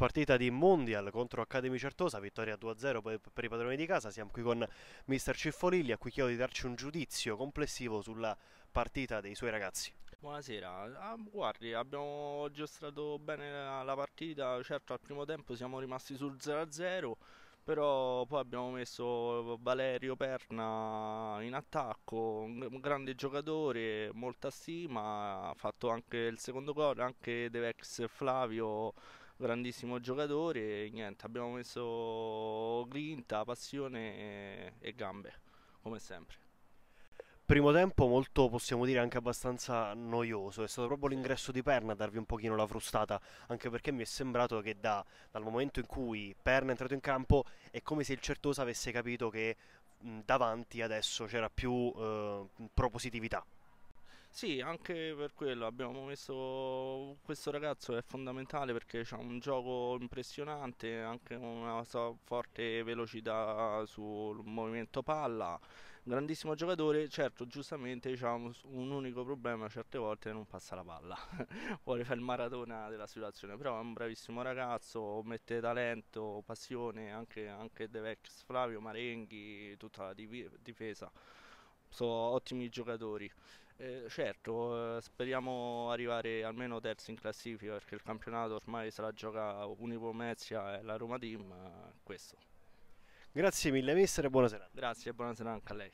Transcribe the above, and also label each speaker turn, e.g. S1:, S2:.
S1: partita di Mondial contro Academy Certosa, vittoria 2-0 per, i padroni di casa. Siamo qui con Mister Ciffolilli, a cui chiedo di darci un giudizio complessivo sulla partita dei suoi ragazzi.
S2: Buonasera, ah, guardi, abbiamo gestato bene la, la partita, certo al primo tempo siamo rimasti sul 0-0 però poi abbiamo messo Valerio Perna in attacco, un grande giocatore, molta stima, ha fatto anche il secondo gol, anche Devex Flavio grandissimo giocatore e niente, abbiamo messo grinta, passione e, e gambe, come sempre
S1: primo tempo molto, possiamo dire, anche abbastanza noioso. È stato proprio l'ingresso di Perna a darvi un pochino la frustata, anche perché mi è sembrato che da, dal momento in cui Perna è entrato in campo è come se il Certosa avesse capito che mh, davanti adesso c'era più eh, propositività.
S2: Sì, anche per quello abbiamo messo questo ragazzo è fondamentale perché ha un gioco impressionante, anche una so- forte velocità sul movimento palla, grandissimo giocatore, certo giustamente ha un, unico problema certe volte non passa la palla, vuole fare il maratona della situazione, però è un bravissimo ragazzo, mette talento, passione, anche, anche De Flavio, Marenghi, tutta la difesa sono ottimi giocatori. Eh, certo, eh, speriamo arrivare almeno terzi in classifica perché il campionato ormai se la gioca Unico Mezia e la Roma Team, eh, questo.
S1: Grazie mille mister e buonasera.
S2: Grazie e buonasera anche a lei.